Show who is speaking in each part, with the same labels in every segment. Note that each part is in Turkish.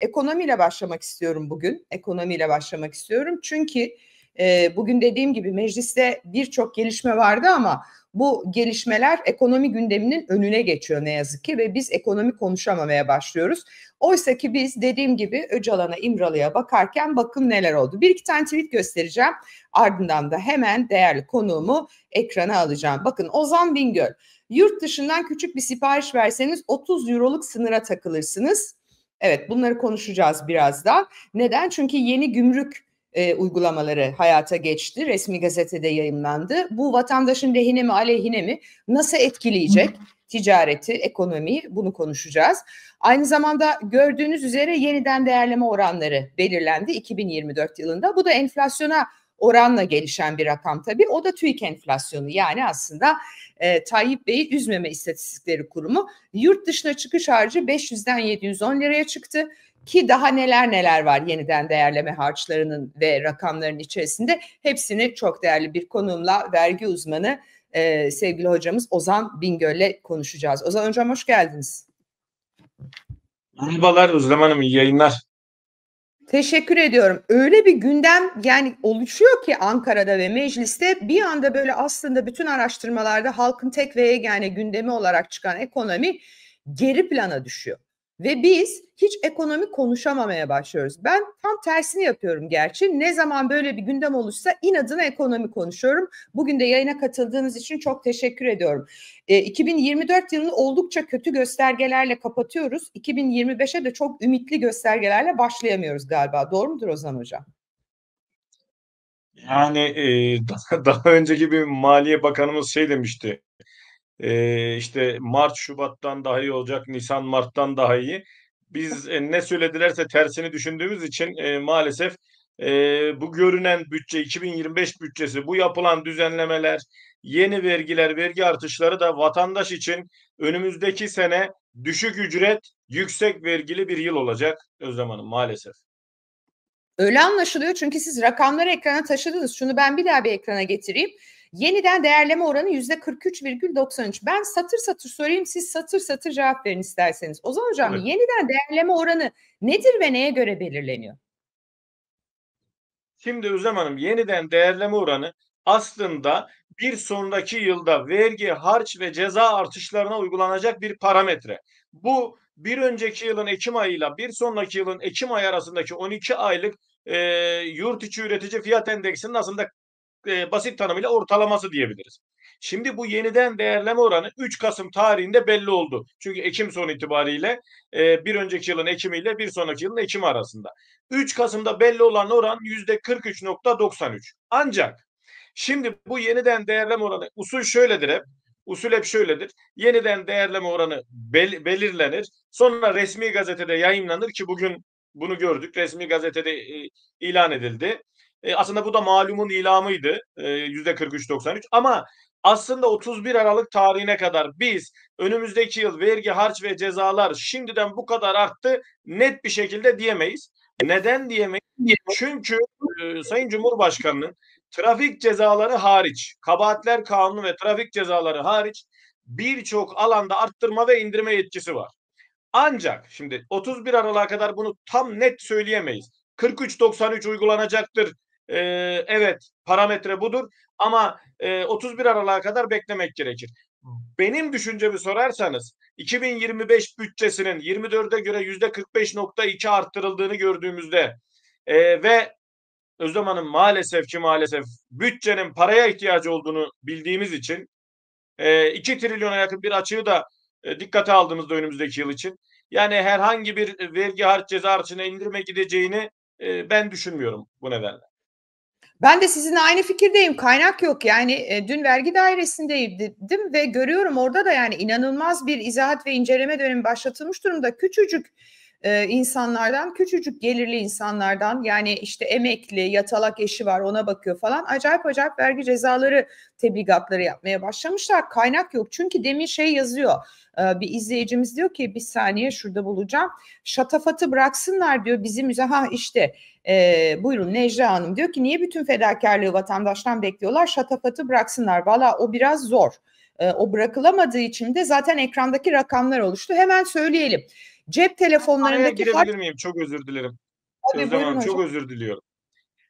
Speaker 1: Ekonomiyle başlamak istiyorum bugün. Ekonomiyle başlamak istiyorum. Çünkü bugün dediğim gibi mecliste birçok gelişme vardı ama bu gelişmeler ekonomi gündeminin önüne geçiyor ne yazık ki ve biz ekonomi konuşamamaya başlıyoruz. Oysa ki biz dediğim gibi Öcalan'a İmralı'ya bakarken bakın neler oldu. Bir iki tane tweet göstereceğim ardından da hemen değerli konuğumu ekrana alacağım. Bakın Ozan Bingöl yurt dışından küçük bir sipariş verseniz 30 euroluk sınıra takılırsınız. Evet bunları konuşacağız birazdan. Neden? Çünkü yeni gümrük e, uygulamaları hayata geçti. Resmi gazetede yayınlandı. Bu vatandaşın lehine mi aleyhine mi nasıl etkileyecek ticareti, ekonomiyi bunu konuşacağız. Aynı zamanda gördüğünüz üzere yeniden değerleme oranları belirlendi 2024 yılında. Bu da enflasyona oranla gelişen bir rakam tabii. O da TÜİK enflasyonu yani aslında e, Tayyip Bey'i üzmeme istatistikleri kurumu. Yurt dışına çıkış harcı 500'den 710 liraya çıktı ki daha neler neler var yeniden değerleme harçlarının ve rakamların içerisinde. Hepsini çok değerli bir konuğumla vergi uzmanı e, sevgili hocamız Ozan Bingöl'le konuşacağız. Ozan hocam hoş geldiniz.
Speaker 2: Merhabalar Özlem Hanım, iyi yayınlar.
Speaker 1: Teşekkür ediyorum. Öyle bir gündem yani oluşuyor ki Ankara'da ve mecliste bir anda böyle aslında bütün araştırmalarda halkın tek ve yani gündemi olarak çıkan ekonomi geri plana düşüyor. Ve biz hiç ekonomi konuşamamaya başlıyoruz. Ben tam tersini yapıyorum gerçi. Ne zaman böyle bir gündem oluşsa inadına ekonomi konuşuyorum. Bugün de yayına katıldığınız için çok teşekkür ediyorum. E, 2024 yılını oldukça kötü göstergelerle kapatıyoruz. 2025'e de çok ümitli göstergelerle başlayamıyoruz galiba. Doğru mudur Ozan Hocam?
Speaker 2: Yani e, daha, daha önceki bir Maliye Bakanımız şey demişti e, işte Mart Şubat'tan daha iyi olacak, Nisan Mart'tan daha iyi. Biz e, ne söyledilerse tersini düşündüğümüz için e, maalesef e, bu görünen bütçe 2025 bütçesi, bu yapılan düzenlemeler, yeni vergiler, vergi artışları da vatandaş için önümüzdeki sene düşük ücret, yüksek vergili bir yıl olacak Özlem Hanım maalesef.
Speaker 1: Öyle anlaşılıyor çünkü siz rakamları ekrana taşıdınız. Şunu ben bir daha bir ekrana getireyim. Yeniden değerleme oranı yüzde %43,93. Ben satır satır sorayım siz satır satır cevap verin isterseniz. Ozan Hocam evet. yeniden değerleme oranı nedir ve neye göre belirleniyor?
Speaker 2: Şimdi Özlem Hanım yeniden değerleme oranı aslında bir sonraki yılda vergi, harç ve ceza artışlarına uygulanacak bir parametre. Bu bir önceki yılın Ekim ayıyla bir sonraki yılın Ekim ayı arasındaki 12 aylık e, yurt içi üretici fiyat endeksinin aslında e, basit tanımıyla ortalaması diyebiliriz. Şimdi bu yeniden değerleme oranı 3 Kasım tarihinde belli oldu. Çünkü Ekim sonu itibariyle e, bir önceki yılın Ekimi ile bir sonraki yılın Ekimi arasında. 3 Kasım'da belli olan oran %43.93. Ancak şimdi bu yeniden değerleme oranı usul şöyledir hep. Usul hep şöyledir. Yeniden değerleme oranı bel- belirlenir. Sonra resmi gazetede yayınlanır ki bugün bunu gördük. Resmi gazetede e, ilan edildi. E, aslında bu da malumun ilamıydı e, %43.93 ama aslında 31 Aralık tarihine kadar biz önümüzdeki yıl vergi, harç ve cezalar şimdiden bu kadar arttı net bir şekilde diyemeyiz. Neden diyemeyiz? Çünkü e, Sayın Cumhurbaşkanı'nın trafik cezaları hariç, kabahatler kanunu ve trafik cezaları hariç birçok alanda arttırma ve indirme yetkisi var. Ancak şimdi 31 Aralık'a kadar bunu tam net söyleyemeyiz. 43.93 uygulanacaktır e, evet parametre budur ama e, 31 Aralık'a kadar beklemek gerekir. Benim düşüncemi sorarsanız 2025 bütçesinin 24'e göre %45.2 arttırıldığını gördüğümüzde e, ve Özlem Hanım maalesef ki maalesef bütçenin paraya ihtiyacı olduğunu bildiğimiz için e, 2 trilyona yakın bir açığı da e, dikkate aldığımızda önümüzdeki yıl için yani herhangi bir vergi harç ceza harcına indirme gideceğini e, ben düşünmüyorum bu nedenle.
Speaker 1: Ben de sizinle aynı fikirdeyim. Kaynak yok. Yani e, dün vergi dairesindeydim ve görüyorum orada da yani inanılmaz bir izahat ve inceleme dönemi başlatılmış durumda. Küçücük e, insanlardan küçücük gelirli insanlardan yani işte emekli yatalak eşi var ona bakıyor falan acayip acayip vergi cezaları tebligatları yapmaya başlamışlar kaynak yok çünkü demin şey yazıyor e, bir izleyicimiz diyor ki bir saniye şurada bulacağım şatafatı bıraksınlar diyor bizim müze ha işte e, buyurun Necla Hanım diyor ki niye bütün fedakarlığı vatandaştan bekliyorlar şatafatı bıraksınlar valla o biraz zor. E, o bırakılamadığı için de zaten ekrandaki rakamlar oluştu. Hemen söyleyelim. Cep telefonlarındaki... Araya girebilir fark...
Speaker 2: miyim? Çok özür dilerim.
Speaker 1: Tabii, Hanım, çok
Speaker 2: özür diliyorum.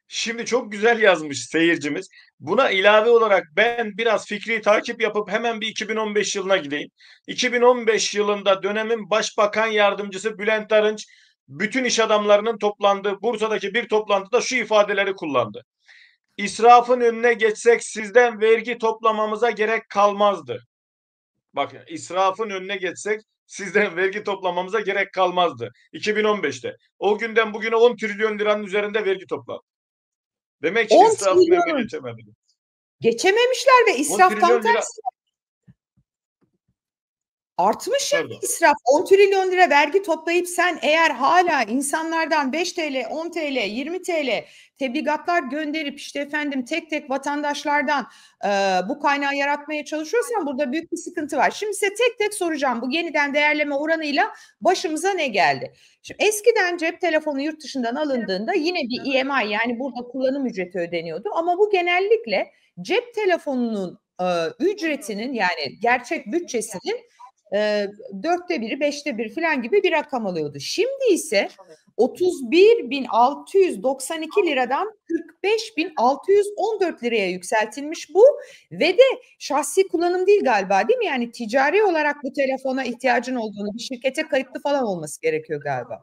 Speaker 2: Şimdi çok güzel yazmış seyircimiz. Buna ilave olarak ben biraz fikri takip yapıp hemen bir 2015 yılına gideyim. 2015 yılında dönemin başbakan yardımcısı Bülent Arınç bütün iş adamlarının toplandığı Bursa'daki bir toplantıda şu ifadeleri kullandı. İsrafın önüne geçsek sizden vergi toplamamıza gerek kalmazdı. Bakın israfın önüne geçsek sizden vergi toplamamıza gerek kalmazdı. 2015'te. O günden bugüne 10 trilyon liranın üzerinde vergi topladı. Demek ki israfı geçemedi.
Speaker 1: Geçememişler ve israftan tersi Artmış ya israf. 10 trilyon lira vergi toplayıp sen eğer hala insanlardan 5 TL, 10 TL, 20 TL tebligatlar gönderip işte efendim tek tek vatandaşlardan e, bu kaynağı yaratmaya çalışıyorsan burada büyük bir sıkıntı var. Şimdi size tek tek soracağım bu yeniden değerleme oranıyla başımıza ne geldi? Şimdi eskiden cep telefonu yurt dışından alındığında yine bir EMI yani burada kullanım ücreti ödeniyordu ama bu genellikle cep telefonunun e, ücretinin yani gerçek bütçesinin dörtte biri, beşte bir falan gibi bir rakam alıyordu. Şimdi ise 31.692 liradan 45.614 liraya yükseltilmiş bu ve de şahsi kullanım değil galiba değil mi? Yani ticari olarak bu telefona ihtiyacın olduğunu bir şirkete kayıtlı falan olması gerekiyor galiba.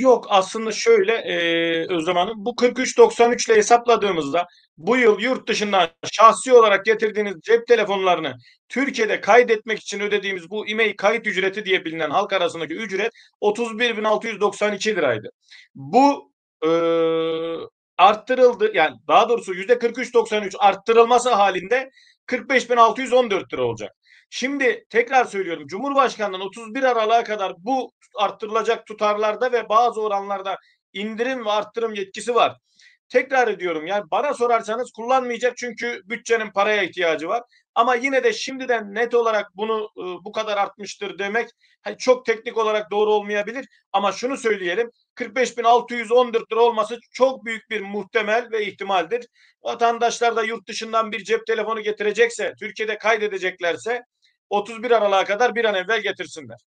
Speaker 2: Yok aslında şöyle e, Özlem Hanım bu 43.93 ile hesapladığımızda bu yıl yurt dışından şahsi olarak getirdiğiniz cep telefonlarını Türkiye'de kaydetmek için ödediğimiz bu e-mail kayıt ücreti diye bilinen halk arasındaki ücret 31.692 liraydı. Bu e, arttırıldı yani daha doğrusu %43.93 arttırılması halinde 45.614 lira olacak. Şimdi tekrar söylüyorum Cumhurbaşkanı'nın 31 Aralık'a kadar bu arttırılacak tutarlarda ve bazı oranlarda indirim ve arttırım yetkisi var tekrar ediyorum yani bana sorarsanız kullanmayacak çünkü bütçenin paraya ihtiyacı var. Ama yine de şimdiden net olarak bunu e, bu kadar artmıştır demek hani çok teknik olarak doğru olmayabilir. Ama şunu söyleyelim 45.614 lira olması çok büyük bir muhtemel ve ihtimaldir. Vatandaşlar da yurt dışından bir cep telefonu getirecekse Türkiye'de kaydedeceklerse 31 Aralık'a kadar bir an evvel getirsinler.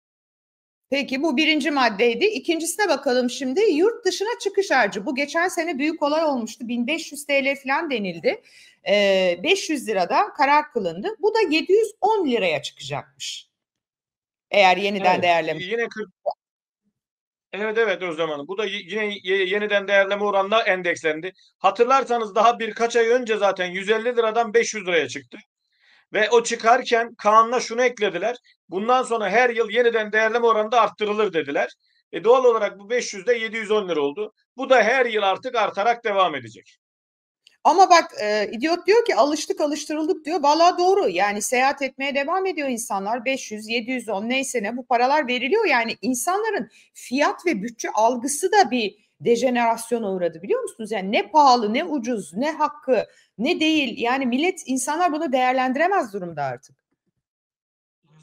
Speaker 1: Peki bu birinci maddeydi. İkincisine bakalım şimdi. Yurt dışına çıkış harcı. Bu geçen sene büyük olay olmuştu. 1500 TL falan denildi. E, ee, 500 lirada karar kılındı. Bu da 710 liraya çıkacakmış. Eğer yeniden evet, değerleme. Yine 40,
Speaker 2: Evet evet Özlem Hanım. Bu da yine yeniden değerleme oranla endekslendi. Hatırlarsanız daha birkaç ay önce zaten 150 liradan 500 liraya çıktı. Ve o çıkarken kanuna şunu eklediler. Bundan sonra her yıl yeniden değerleme oranı da arttırılır dediler. E doğal olarak bu 500'de 710 lira oldu. Bu da her yıl artık artarak devam edecek.
Speaker 1: Ama bak e, idiot diyor ki alıştık alıştırıldık diyor. Valla doğru yani seyahat etmeye devam ediyor insanlar. 500, 710 neyse ne bu paralar veriliyor. Yani insanların fiyat ve bütçe algısı da bir dejenerasyona uğradı biliyor musunuz? Yani ne pahalı, ne ucuz, ne hakkı, ne değil. Yani millet, insanlar bunu değerlendiremez durumda artık.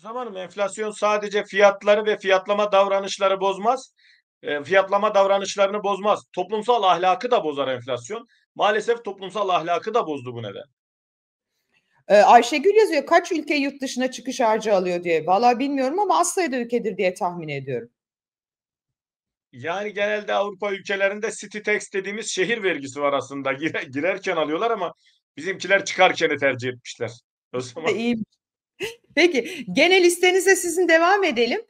Speaker 2: Zamanım enflasyon sadece fiyatları ve fiyatlama davranışları bozmaz. E, fiyatlama davranışlarını bozmaz. Toplumsal ahlakı da bozar enflasyon. Maalesef toplumsal ahlakı da bozdu bu neden.
Speaker 1: Ee, Ayşegül yazıyor kaç ülke yurt dışına çıkış harcı alıyor diye. vallahi bilmiyorum ama az sayıda ülkedir diye tahmin ediyorum.
Speaker 2: Yani genelde Avrupa ülkelerinde city tax dediğimiz şehir vergisi var aslında. girerken alıyorlar ama bizimkiler çıkarken tercih etmişler. O zaman... İyi.
Speaker 1: Peki genel listenize sizin devam edelim.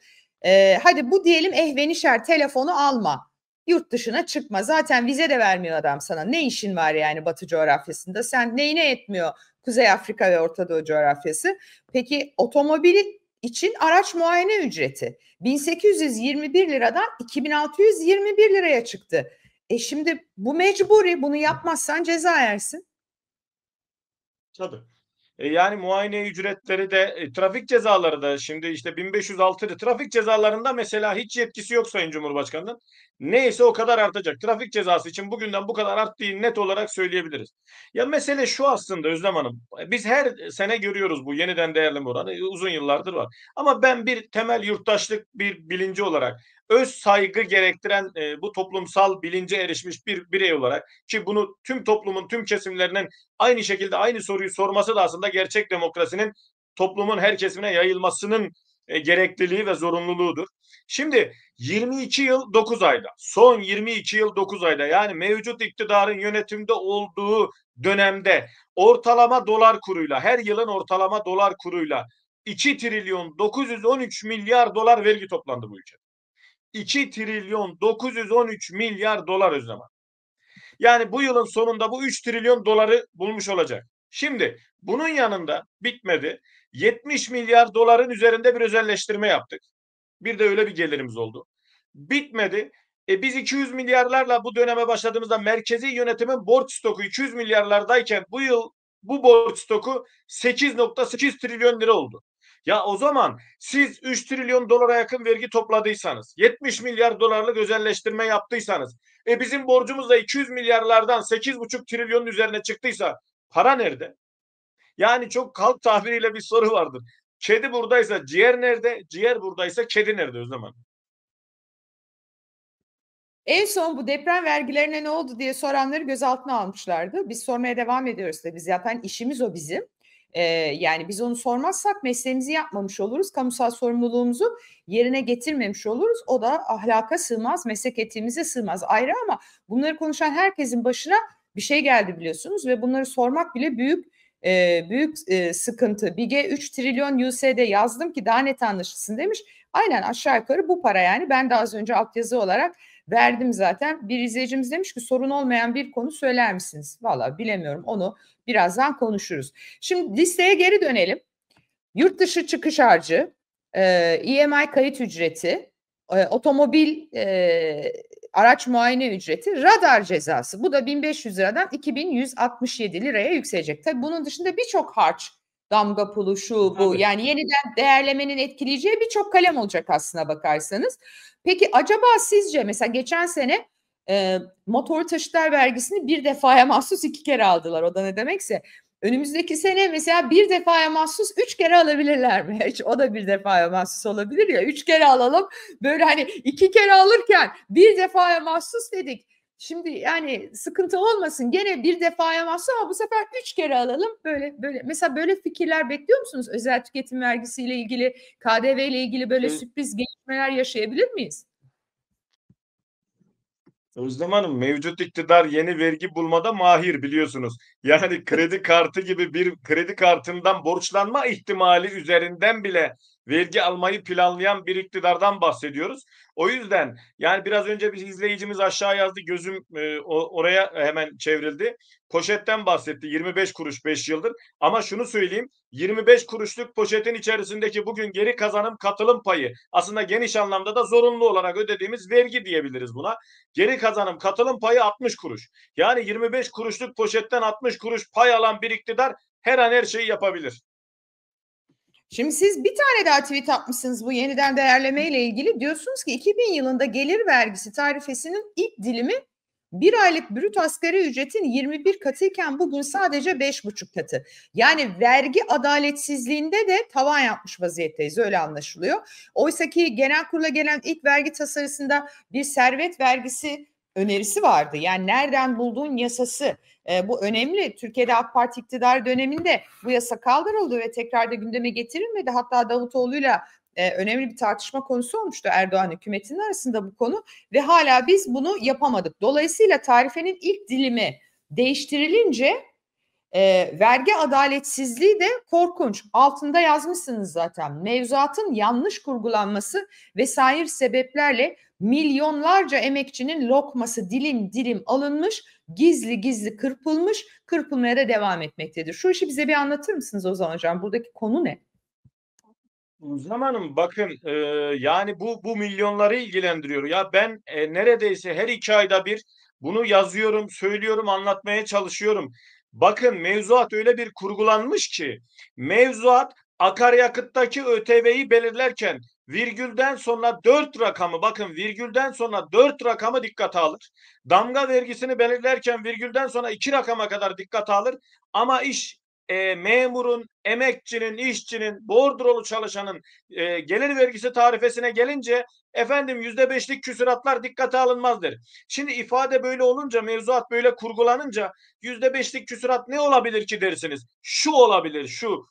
Speaker 1: Ee, hadi bu diyelim ehvenişer telefonu alma. Yurt dışına çıkma. Zaten vize de vermiyor adam sana. Ne işin var yani Batı coğrafyasında? Sen neyine etmiyor Kuzey Afrika ve Orta Doğu coğrafyası? Peki otomobili için araç muayene ücreti 1821 liradan 2621 liraya çıktı. E şimdi bu mecburi bunu yapmazsan ceza yersin.
Speaker 2: Tabii. E, yani muayene ücretleri de e, trafik cezaları da şimdi işte 1506 trafik cezalarında mesela hiç yetkisi yok Sayın Cumhurbaşkanı'nın. Neyse o kadar artacak. Trafik cezası için bugünden bu kadar arttığı net olarak söyleyebiliriz. Ya mesele şu aslında Özlem Hanım. Biz her sene görüyoruz bu yeniden değerli oranı e, uzun yıllardır var. Ama ben bir temel yurttaşlık bir bilinci olarak öz saygı gerektiren e, bu toplumsal bilince erişmiş bir birey olarak ki bunu tüm toplumun tüm kesimlerinin aynı şekilde aynı soruyu sorması da aslında gerçek demokrasinin toplumun her kesimine yayılmasının e, gerekliliği ve zorunluluğudur. Şimdi 22 yıl 9 ayda, son 22 yıl 9 ayda yani mevcut iktidarın yönetimde olduğu dönemde ortalama dolar kuruyla, her yılın ortalama dolar kuruyla 2 trilyon 913 milyar dolar vergi toplandı bu ülkede. 2 trilyon 913 milyar dolar o Yani bu yılın sonunda bu 3 trilyon doları bulmuş olacak. Şimdi bunun yanında bitmedi. 70 milyar doların üzerinde bir özelleştirme yaptık. Bir de öyle bir gelirimiz oldu. Bitmedi. E biz 200 milyarlarla bu döneme başladığımızda merkezi yönetimin borç stoku 200 milyarlardayken bu yıl bu borç stoku 8.8 trilyon lira oldu. Ya o zaman siz 3 trilyon dolara yakın vergi topladıysanız, 70 milyar dolarlık özelleştirme yaptıysanız, e bizim borcumuz da 200 milyarlardan 8,5 trilyonun üzerine çıktıysa para nerede? Yani çok halk tabiriyle bir soru vardır. Kedi buradaysa ciğer nerede? Ciğer buradaysa kedi nerede o zaman?
Speaker 1: En son bu deprem vergilerine ne oldu diye soranları gözaltına almışlardı. Biz sormaya devam ediyoruz da biz Zaten işimiz o bizim. E, yani biz onu sormazsak mesleğimizi yapmamış oluruz. Kamusal sorumluluğumuzu yerine getirmemiş oluruz. O da ahlaka sığmaz, meslek etiğimize sığmaz ayrı ama bunları konuşan herkesin başına bir şey geldi biliyorsunuz ve bunları sormak bile büyük e, büyük e, sıkıntı. BİG'e 3 trilyon USD yazdım ki daha net anlaşılsın demiş. Aynen aşağı yukarı bu para yani. Ben de az önce altyazı olarak verdim zaten. Bir izleyicimiz demiş ki sorun olmayan bir konu söyler misiniz? Valla bilemiyorum onu birazdan konuşuruz. Şimdi listeye geri dönelim. Yurt dışı çıkış harcı, e, EMI kayıt ücreti, e, otomobil e, araç muayene ücreti, radar cezası. Bu da 1500 liradan 2167 liraya yükselecek. Tabii bunun dışında birçok harç damga pulu şu bu Tabii. yani yeniden değerlemenin etkileyeceği birçok kalem olacak aslına bakarsanız. Peki acaba sizce mesela geçen sene e, motor taşıtlar vergisini bir defaya mahsus iki kere aldılar o da ne demekse. Önümüzdeki sene mesela bir defaya mahsus üç kere alabilirler mi? Hiç o da bir defaya mahsus olabilir ya. Üç kere alalım böyle hani iki kere alırken bir defaya mahsus dedik Şimdi yani sıkıntı olmasın. Gene bir defaya mahsus ama bu sefer üç kere alalım. Böyle böyle mesela böyle fikirler bekliyor musunuz? Özel tüketim vergisiyle ilgili, KDV ile ilgili böyle evet. sürpriz gelişmeler yaşayabilir miyiz?
Speaker 2: Özlem Hanım mevcut iktidar yeni vergi bulmada mahir biliyorsunuz. Yani kredi kartı gibi bir kredi kartından borçlanma ihtimali üzerinden bile vergi almayı planlayan bir iktidardan bahsediyoruz. O yüzden yani biraz önce bir izleyicimiz aşağı yazdı gözüm e, oraya hemen çevrildi poşetten bahsetti 25 kuruş 5 yıldır. Ama şunu söyleyeyim 25 kuruşluk poşetin içerisindeki bugün geri kazanım katılım payı aslında geniş anlamda da zorunlu olarak ödediğimiz vergi diyebiliriz buna. Geri kazanım katılım payı 60 kuruş. Yani 25 kuruşluk poşetten 60 kuruş pay alan bir iktidar her an her şeyi yapabilir.
Speaker 1: Şimdi siz bir tane daha tweet atmışsınız bu yeniden değerleme ile ilgili. Diyorsunuz ki 2000 yılında gelir vergisi tarifesinin ilk dilimi bir aylık brüt asgari ücretin 21 katıyken bugün sadece 5,5 katı. Yani vergi adaletsizliğinde de tavan yapmış vaziyetteyiz öyle anlaşılıyor. Oysa ki genel kurula gelen ilk vergi tasarısında bir servet vergisi önerisi vardı. Yani nereden bulduğun yasası e, bu önemli. Türkiye'de AK Parti iktidar döneminde bu yasa kaldırıldı ve tekrar da gündeme getirilmedi. Hatta Davutoğlu'yla e, önemli bir tartışma konusu olmuştu Erdoğan hükümetinin arasında bu konu ve hala biz bunu yapamadık. Dolayısıyla tarifenin ilk dilimi değiştirilince e, vergi adaletsizliği de korkunç. Altında yazmışsınız zaten. Mevzuatın yanlış kurgulanması vesaire sebeplerle milyonlarca emekçinin lokması dilim dilim alınmış, gizli gizli kırpılmış, kırpılmaya da devam etmektedir. Şu işi bize bir anlatır mısınız o zaman hocam? Buradaki konu ne?
Speaker 2: Zamanım bakın e, yani bu bu milyonları ilgilendiriyor. Ya ben e, neredeyse her iki ayda bir bunu yazıyorum, söylüyorum, anlatmaya çalışıyorum. Bakın mevzuat öyle bir kurgulanmış ki mevzuat akaryakıttaki ÖTV'yi belirlerken virgülden sonra dört rakamı bakın virgülden sonra dört rakamı dikkate alır. Damga vergisini belirlerken virgülden sonra iki rakama kadar dikkate alır ama iş e, memurun, emekçinin, işçinin, bordrolu çalışanın e, gelir vergisi tarifesine gelince efendim yüzde beşlik küsuratlar dikkate alınmazdır. Şimdi ifade böyle olunca, mevzuat böyle kurgulanınca yüzde beşlik küsurat ne olabilir ki dersiniz? Şu olabilir, şu.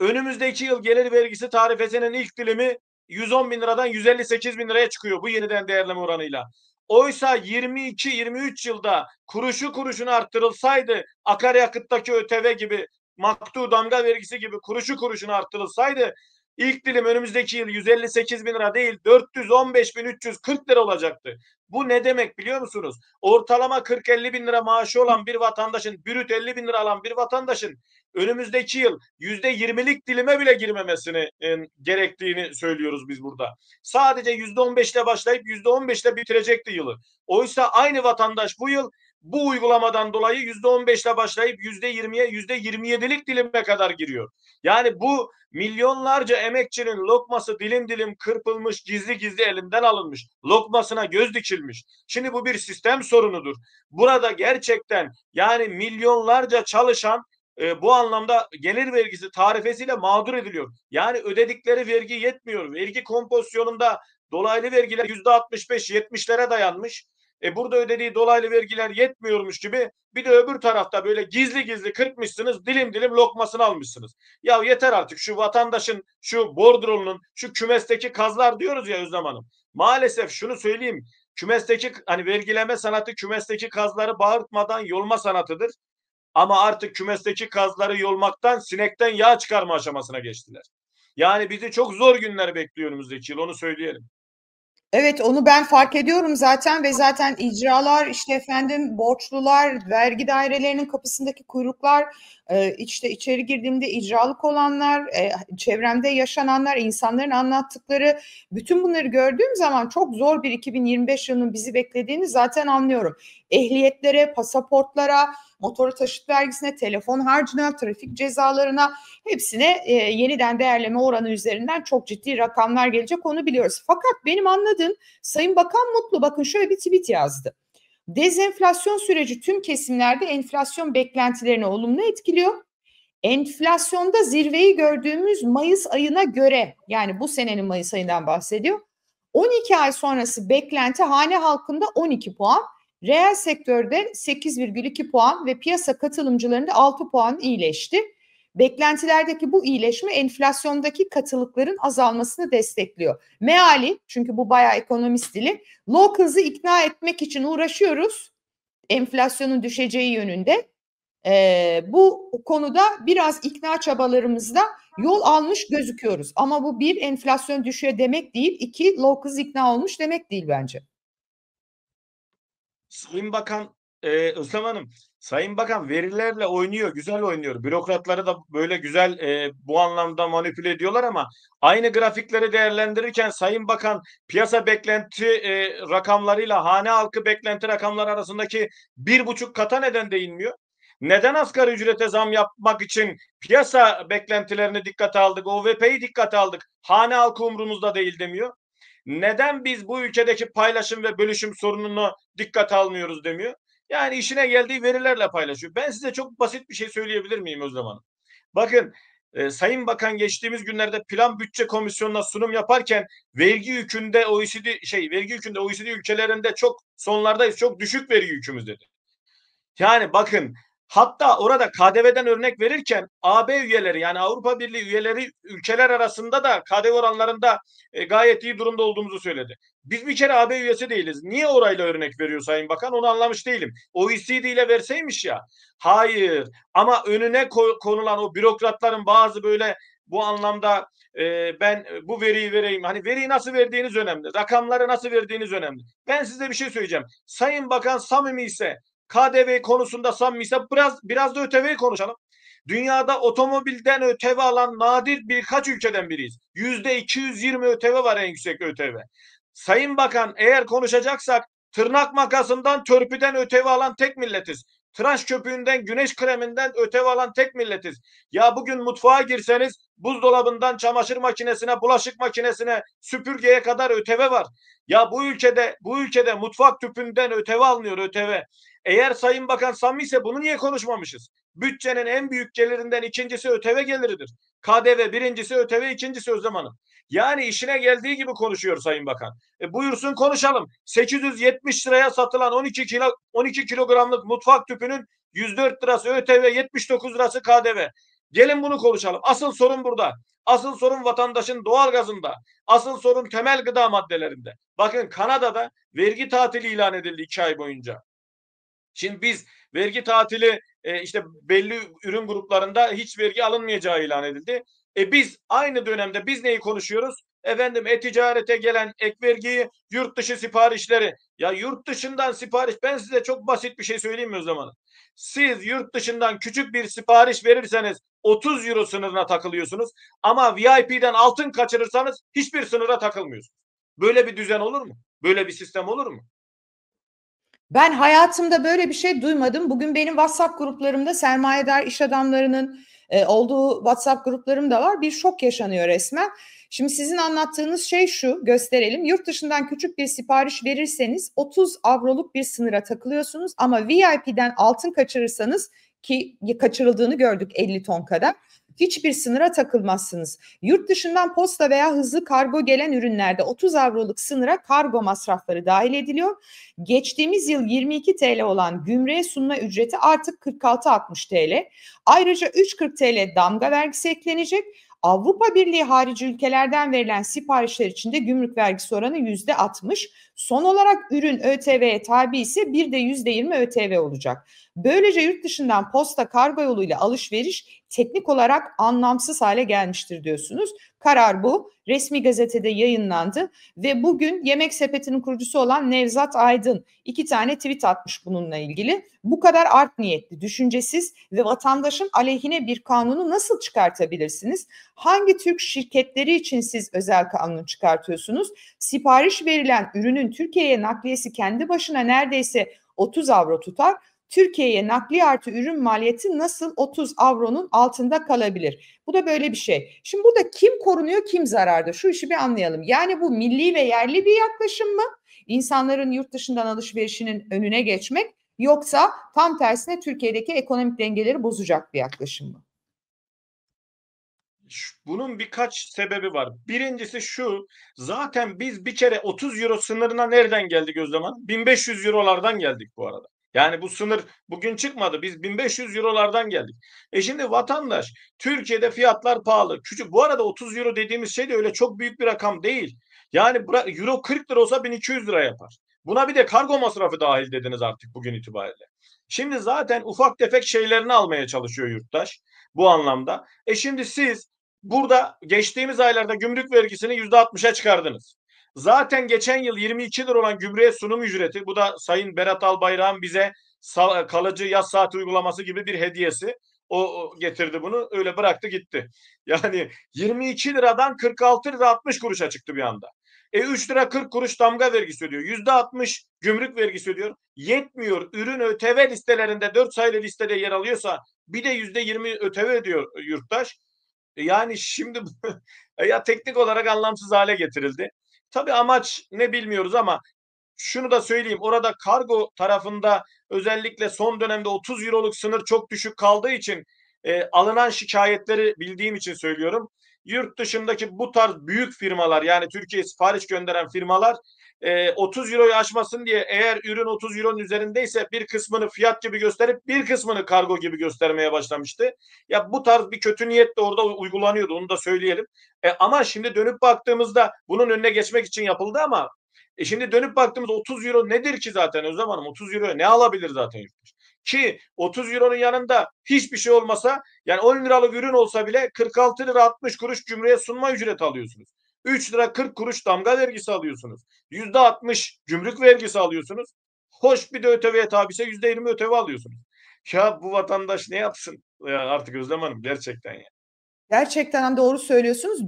Speaker 2: Önümüzdeki yıl gelir vergisi tarifesinin ilk dilimi 110 bin liradan 158 bin liraya çıkıyor bu yeniden değerleme oranıyla. Oysa 22-23 yılda kuruşu kuruşun arttırılsaydı akaryakıttaki ÖTV gibi maktu damga vergisi gibi kuruşu kuruşuna arttırılsaydı ilk dilim önümüzdeki yıl 158 bin lira değil 415 bin 340 lira olacaktı. Bu ne demek biliyor musunuz? Ortalama 40-50 bin lira maaşı olan bir vatandaşın, bürüt 50 bin lira alan bir vatandaşın önümüzdeki yıl yüzde %20'lik dilime bile girmemesini e, gerektiğini söylüyoruz biz burada. Sadece yüzde %15 ile başlayıp yüzde %15 ile bitirecekti yılı. Oysa aynı vatandaş bu yıl bu uygulamadan dolayı yüzde on beşle başlayıp yüzde yüzde yirmiye yirmi yedilik dilime kadar giriyor. Yani bu milyonlarca emekçinin lokması dilim dilim kırpılmış, gizli gizli elinden alınmış. Lokmasına göz dikilmiş. Şimdi bu bir sistem sorunudur. Burada gerçekten yani milyonlarca çalışan e, bu anlamda gelir vergisi tarifesiyle mağdur ediliyor. Yani ödedikleri vergi yetmiyor. Vergi kompozisyonunda dolaylı vergiler yüzde altmış beş 70lere dayanmış e, burada ödediği dolaylı vergiler yetmiyormuş gibi bir de öbür tarafta böyle gizli gizli kırpmışsınız dilim dilim lokmasını almışsınız. Ya yeter artık şu vatandaşın şu bordrolunun şu kümesteki kazlar diyoruz ya Özlem Hanım. Maalesef şunu söyleyeyim kümesteki hani vergileme sanatı kümesteki kazları bağırtmadan yolma sanatıdır. Ama artık kümesteki kazları yolmaktan sinekten yağ çıkarma aşamasına geçtiler. Yani bizi çok zor günler bekliyor önümüzdeki yıl onu söyleyelim.
Speaker 1: Evet onu ben fark ediyorum zaten ve zaten icralar işte efendim borçlular, vergi dairelerinin kapısındaki kuyruklar, e, işte içeri girdiğimde icralık olanlar, e, çevremde yaşananlar, insanların anlattıkları bütün bunları gördüğüm zaman çok zor bir 2025 yılının bizi beklediğini zaten anlıyorum ehliyetlere, pasaportlara, motor taşıt vergisine, telefon harcına, trafik cezalarına hepsine e, yeniden değerleme oranı üzerinden çok ciddi rakamlar gelecek onu biliyoruz. Fakat benim anladığım Sayın Bakan Mutlu bakın şöyle bir tweet yazdı. Dezenflasyon süreci tüm kesimlerde enflasyon beklentilerini olumlu etkiliyor. Enflasyonda zirveyi gördüğümüz Mayıs ayına göre yani bu senenin Mayıs ayından bahsediyor. 12 ay sonrası beklenti hane halkında 12 puan. Reel sektörde 8,2 puan ve piyasa katılımcılarında 6 puan iyileşti. Beklentilerdeki bu iyileşme enflasyondaki katılıkların azalmasını destekliyor. Meali çünkü bu bayağı ekonomist dili. Locals'ı ikna etmek için uğraşıyoruz. Enflasyonun düşeceği yönünde. Ee, bu konuda biraz ikna çabalarımızda yol almış gözüküyoruz. Ama bu bir enflasyon düşüyor demek değil. iki locals ikna olmuş demek değil bence.
Speaker 2: Sayın Bakan e, Özlem Hanım, Sayın Bakan verilerle oynuyor, güzel oynuyor. Bürokratları da böyle güzel e, bu anlamda manipüle ediyorlar ama aynı grafikleri değerlendirirken Sayın Bakan piyasa beklenti e, rakamlarıyla hane halkı beklenti rakamları arasındaki bir buçuk kata neden değinmiyor? Neden asgari ücrete zam yapmak için piyasa beklentilerini dikkate aldık, OVP'yi dikkate aldık, hane halkı umrumuzda değil demiyor? neden biz bu ülkedeki paylaşım ve bölüşüm sorununu dikkate almıyoruz demiyor. Yani işine geldiği verilerle paylaşıyor. Ben size çok basit bir şey söyleyebilir miyim o Hanım? Bakın e, Sayın Bakan geçtiğimiz günlerde Plan Bütçe Komisyonu'na sunum yaparken vergi yükünde OECD şey vergi yükünde OECD ülkelerinde çok sonlardayız. Çok düşük vergi yükümüz dedi. Yani bakın Hatta orada KDV'den örnek verirken AB üyeleri yani Avrupa Birliği üyeleri ülkeler arasında da KDV oranlarında e, gayet iyi durumda olduğumuzu söyledi. Biz bir kere AB üyesi değiliz. Niye orayla örnek veriyor Sayın Bakan onu anlamış değilim. OECD ile verseymiş ya. Hayır ama önüne konulan o bürokratların bazı böyle bu anlamda e, ben e, bu veriyi vereyim. Hani veriyi nasıl verdiğiniz önemli. Rakamları nasıl verdiğiniz önemli. Ben size bir şey söyleyeceğim. Sayın Bakan samimi ise KDV konusunda samimiyse biraz biraz da ÖTV'yi konuşalım. Dünyada otomobilden ÖTV alan nadir birkaç ülkeden biriyiz. Yüzde 220 ÖTV var en yüksek ÖTV. Sayın Bakan eğer konuşacaksak tırnak makasından törpüden ÖTV alan tek milletiz. Tıraş köpüğünden güneş kreminden ötev alan tek milletiz. Ya bugün mutfağa girseniz buzdolabından çamaşır makinesine, bulaşık makinesine, süpürgeye kadar öteve var. Ya bu ülkede bu ülkede mutfak tüpünden öteve alınıyor öteve. Eğer Sayın Bakan samimi ise bunu niye konuşmamışız? Bütçenin en büyük gelirinden ikincisi ÖTV geliridir. KDV birincisi, ÖTV ikincisi Özlem Hanım. Yani işine geldiği gibi konuşuyor Sayın Bakan. E buyursun konuşalım. 870 liraya satılan 12 kilo 12 kilogramlık mutfak tüpünün 104 lirası ÖTV, 79 lirası KDV. Gelin bunu konuşalım. Asıl sorun burada. Asıl sorun vatandaşın doğal gazında. Asıl sorun temel gıda maddelerinde. Bakın Kanada'da vergi tatili ilan edildi iki ay boyunca. Şimdi biz vergi tatili e, işte belli ürün gruplarında hiç vergi alınmayacağı ilan edildi. E biz aynı dönemde biz neyi konuşuyoruz? Efendim e-ticarete gelen ek vergiyi, yurt dışı siparişleri. Ya yurt dışından sipariş ben size çok basit bir şey söyleyeyim mi o zaman? Siz yurt dışından küçük bir sipariş verirseniz 30 euro sınırına takılıyorsunuz. Ama VIP'den altın kaçırırsanız hiçbir sınıra takılmıyorsunuz. Böyle bir düzen olur mu? Böyle bir sistem olur mu?
Speaker 1: Ben hayatımda böyle bir şey duymadım. Bugün benim WhatsApp gruplarımda sermayedar iş adamlarının e, olduğu WhatsApp gruplarım da var. Bir şok yaşanıyor resmen. Şimdi sizin anlattığınız şey şu gösterelim. Yurt dışından küçük bir sipariş verirseniz 30 avroluk bir sınıra takılıyorsunuz ama VIP'den altın kaçırırsanız ki kaçırıldığını gördük 50 ton kadar hiçbir sınıra takılmazsınız. Yurt dışından posta veya hızlı kargo gelen ürünlerde 30 avroluk sınıra kargo masrafları dahil ediliyor. Geçtiğimiz yıl 22 TL olan gümrüğe sunma ücreti artık 46-60 TL. Ayrıca 3.40 TL damga vergisi eklenecek. Avrupa Birliği harici ülkelerden verilen siparişler için de gümrük vergisi oranı yüzde %60. Son olarak ürün ÖTV'ye tabi ise bir de yüzde yirmi ÖTV olacak. Böylece yurt dışından posta kargo yoluyla alışveriş teknik olarak anlamsız hale gelmiştir diyorsunuz. Karar bu. Resmi gazetede yayınlandı ve bugün Yemek Sepeti'nin kurucusu olan Nevzat Aydın iki tane tweet atmış bununla ilgili. Bu kadar art niyetli, düşüncesiz ve vatandaşın aleyhine bir kanunu nasıl çıkartabilirsiniz? Hangi Türk şirketleri için siz özel kanun çıkartıyorsunuz? Sipariş verilen ürünün Bugün Türkiye'ye nakliyesi kendi başına neredeyse 30 avro tutar. Türkiye'ye nakli artı ürün maliyeti nasıl 30 avronun altında kalabilir? Bu da böyle bir şey. Şimdi burada kim korunuyor, kim zararda? Şu işi bir anlayalım. Yani bu milli ve yerli bir yaklaşım mı? İnsanların yurt dışından alışverişinin önüne geçmek yoksa tam tersine Türkiye'deki ekonomik dengeleri bozacak bir yaklaşım mı?
Speaker 2: Bunun birkaç sebebi var. Birincisi şu. Zaten biz bir kere 30 euro sınırına nereden geldik Özlem Hanım? 1500 eurolardan geldik bu arada. Yani bu sınır bugün çıkmadı. Biz 1500 eurolardan geldik. E şimdi vatandaş Türkiye'de fiyatlar pahalı. Küçük bu arada 30 euro dediğimiz şey de öyle çok büyük bir rakam değil. Yani euro 40 lira olsa 1200 lira yapar. Buna bir de kargo masrafı dahil dediniz artık bugün itibariyle. Şimdi zaten ufak tefek şeylerini almaya çalışıyor yurttaş bu anlamda. E şimdi siz Burada geçtiğimiz aylarda gümrük vergisini yüzde %60'a çıkardınız. Zaten geçen yıl 22 lira olan gümrüğe sunum ücreti bu da Sayın Berat Albayrak'ın bize kalıcı yaz saati uygulaması gibi bir hediyesi. O getirdi bunu öyle bıraktı gitti. Yani 22 liradan 46 lira 60 kuruşa çıktı bir anda. E 3 lira 40 kuruş damga vergisi ödüyor. Yüzde 60 gümrük vergisi ödüyor. Yetmiyor. Ürün ÖTV listelerinde 4 sayılı listede yer alıyorsa bir de yüzde 20 ÖTV ödüyor yurttaş. E, yani şimdi ya teknik olarak anlamsız hale getirildi. Tabii amaç ne bilmiyoruz ama şunu da söyleyeyim. Orada kargo tarafında özellikle son dönemde 30 euroluk sınır çok düşük kaldığı için e, alınan şikayetleri bildiğim için söylüyorum. Yurt dışındaki bu tarz büyük firmalar yani Türkiye'ye sipariş gönderen firmalar e, 30 euroyu aşmasın diye eğer ürün 30 euronun üzerindeyse bir kısmını fiyat gibi gösterip bir kısmını kargo gibi göstermeye başlamıştı. Ya bu tarz bir kötü niyet de orada uygulanıyordu onu da söyleyelim. E, ama şimdi dönüp baktığımızda bunun önüne geçmek için yapıldı ama e şimdi dönüp baktığımız 30 euro nedir ki zaten Özlem Hanım? 30 euro ne alabilir zaten yurttaş? Ki 30 euronun yanında hiçbir şey olmasa yani 10 liralık ürün olsa bile 46 lira 60 kuruş cümleye sunma ücreti alıyorsunuz. 3 lira 40 kuruş damga vergisi alıyorsunuz. Yüzde 60 gümrük vergisi alıyorsunuz. Hoş bir de ÖTV'ye tabise yüzde 20 ÖTV alıyorsunuz. Ya bu vatandaş ne yapsın? Ya artık Özlem Hanım gerçekten ya.
Speaker 1: Gerçekten doğru söylüyorsunuz.